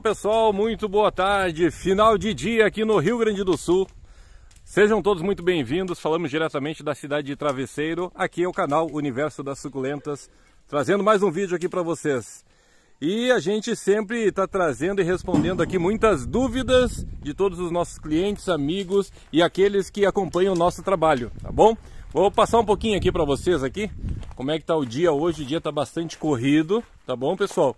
pessoal, muito boa tarde. Final de dia aqui no Rio Grande do Sul. Sejam todos muito bem-vindos. Falamos diretamente da cidade de Travesseiro. Aqui é o canal Universo das Suculentas, trazendo mais um vídeo aqui para vocês. E a gente sempre está trazendo e respondendo aqui muitas dúvidas de todos os nossos clientes, amigos e aqueles que acompanham o nosso trabalho, tá bom? Vou passar um pouquinho aqui para vocês aqui, como é que tá o dia hoje. O dia está bastante corrido, tá bom, pessoal?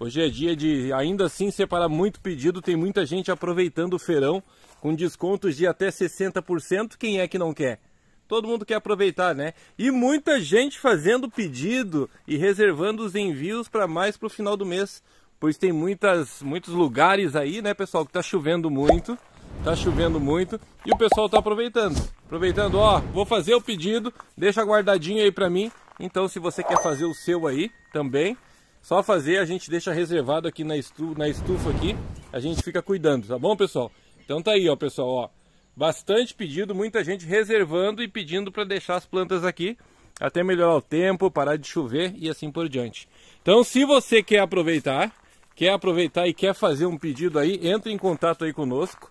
Hoje é dia de, ainda assim, separar muito pedido. Tem muita gente aproveitando o feirão com descontos de até 60%. Quem é que não quer? Todo mundo quer aproveitar, né? E muita gente fazendo pedido e reservando os envios para mais para o final do mês. Pois tem muitas, muitos lugares aí, né, pessoal, que está chovendo muito. Tá chovendo muito e o pessoal tá aproveitando. Aproveitando, ó, vou fazer o pedido, deixa guardadinho aí para mim. Então, se você quer fazer o seu aí também, só fazer, a gente deixa reservado aqui na, estu, na estufa aqui, a gente fica cuidando, tá bom, pessoal? Então tá aí, ó, pessoal, ó. Bastante pedido, muita gente reservando e pedindo para deixar as plantas aqui até melhorar o tempo, parar de chover e assim por diante. Então, se você quer aproveitar, quer aproveitar e quer fazer um pedido aí, entre em contato aí conosco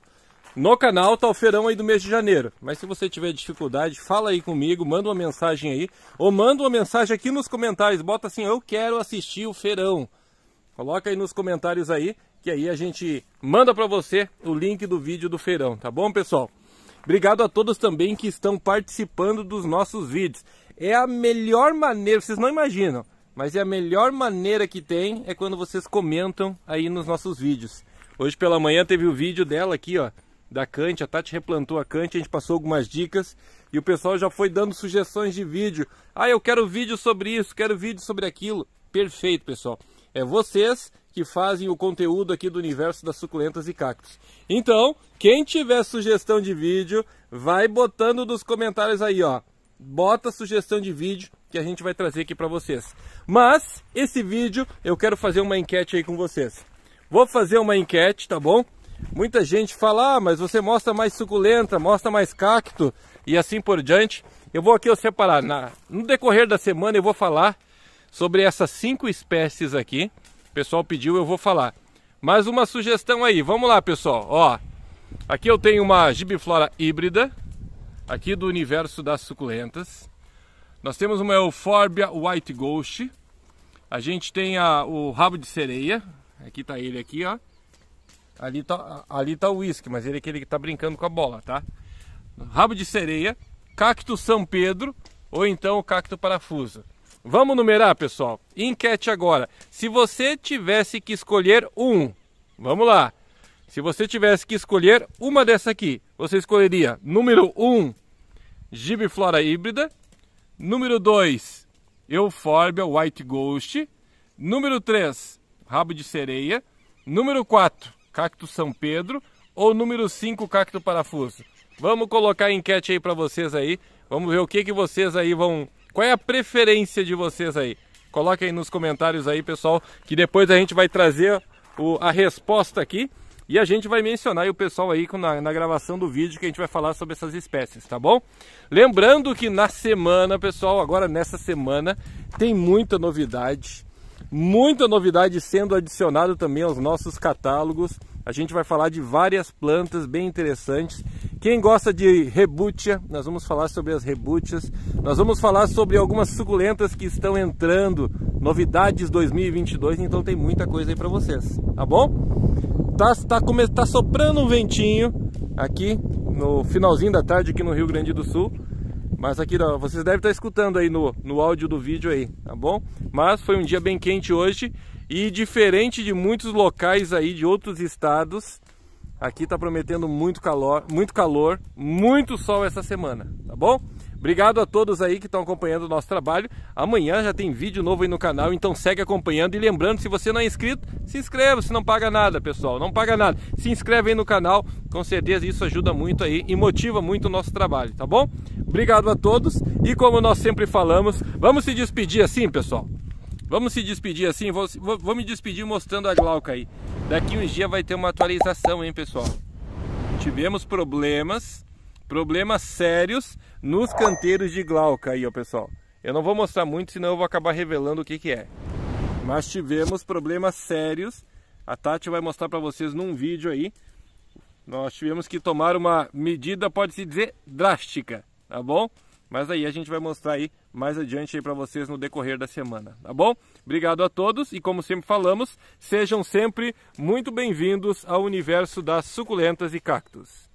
no canal tá o feirão aí do mês de janeiro. Mas se você tiver dificuldade, fala aí comigo, manda uma mensagem aí. Ou manda uma mensagem aqui nos comentários, bota assim, eu quero assistir o feirão. Coloca aí nos comentários aí, que aí a gente manda para você o link do vídeo do feirão, tá bom, pessoal? Obrigado a todos também que estão participando dos nossos vídeos. É a melhor maneira, vocês não imaginam, mas é a melhor maneira que tem é quando vocês comentam aí nos nossos vídeos. Hoje pela manhã teve o vídeo dela aqui, ó, da Cante, a Tati replantou a Cante, a gente passou algumas dicas e o pessoal já foi dando sugestões de vídeo. Ah, eu quero vídeo sobre isso, quero vídeo sobre aquilo. Perfeito, pessoal. É vocês que fazem o conteúdo aqui do universo das suculentas e cactos. Então, quem tiver sugestão de vídeo, vai botando nos comentários aí, ó. Bota sugestão de vídeo que a gente vai trazer aqui para vocês. Mas esse vídeo eu quero fazer uma enquete aí com vocês. Vou fazer uma enquete, tá bom? Muita gente fala, ah, mas você mostra mais suculenta, mostra mais cacto e assim por diante. Eu vou aqui eu separar. Na, no decorrer da semana eu vou falar sobre essas cinco espécies aqui. O pessoal pediu, eu vou falar. Mais uma sugestão aí, vamos lá pessoal. Ó, aqui eu tenho uma gibiflora híbrida, aqui do universo das suculentas. Nós temos uma Euphorbia White Ghost. A gente tem a, o rabo de sereia. Aqui está ele aqui, ó. Ali tá, ali tá o uísque, mas ele é aquele que tá brincando com a bola, tá? Rabo de sereia, cacto São Pedro ou então o cacto parafuso. Vamos numerar, pessoal. Enquete agora. Se você tivesse que escolher um, vamos lá. Se você tivesse que escolher uma dessa aqui, você escolheria número 1, um, Gibiflora híbrida, número 2, Euphorbia white ghost, número 3, rabo de sereia, número 4, cacto São Pedro ou número 5, cacto parafuso? Vamos colocar a enquete aí para vocês aí. Vamos ver o que, que vocês aí vão... Qual é a preferência de vocês aí? Coloquem aí nos comentários aí, pessoal, que depois a gente vai trazer o, a resposta aqui. E a gente vai mencionar o pessoal aí na, na, gravação do vídeo que a gente vai falar sobre essas espécies, tá bom? Lembrando que na semana, pessoal, agora nessa semana, tem muita novidade muita novidade sendo adicionada também aos nossos catálogos. A gente vai falar de várias plantas bem interessantes. Quem gosta de rebutia, nós vamos falar sobre as rebutias. Nós vamos falar sobre algumas suculentas que estão entrando, novidades 2022, então tem muita coisa aí para vocês, tá bom? Tá, tá, tá soprando um ventinho aqui no finalzinho da tarde aqui no Rio Grande do Sul. Mas aqui, ó, vocês devem estar escutando aí no, no áudio do vídeo aí, tá bom? Mas foi um dia bem quente hoje e diferente de muitos locais aí de outros estados, aqui tá prometendo muito calor, muito calor, muito sol essa semana, tá bom? Obrigado a todos aí que estão acompanhando o nosso trabalho. Amanhã já tem vídeo novo aí no canal, então segue acompanhando. E lembrando, se você não é inscrito, se inscreva, se não paga nada, pessoal. Não paga nada. Se inscreve aí no canal, com certeza isso ajuda muito aí e motiva muito o nosso trabalho, tá bom? Obrigado a todos. E como nós sempre falamos, vamos se despedir assim, pessoal. Vamos se despedir assim, vou, vou, vou, me despedir mostrando a Glauca aí. Daqui uns dias vai ter uma atualização, hein, pessoal? Tivemos problemas Problemas sérios nos canteiros de glauca aí, ó, pessoal. Eu não vou mostrar muito, senão eu vou acabar revelando o que, que é. Mas tivemos problemas sérios. A Tati vai mostrar para vocês num vídeo aí. Nós tivemos que tomar uma medida, pode-se dizer, drástica, tá bom? Mas aí a gente vai mostrar aí mais adiante aí para vocês no decorrer da semana, tá bom? Obrigado a todos e como sempre falamos, sejam sempre muito bem-vindos ao universo das suculentas e cactos.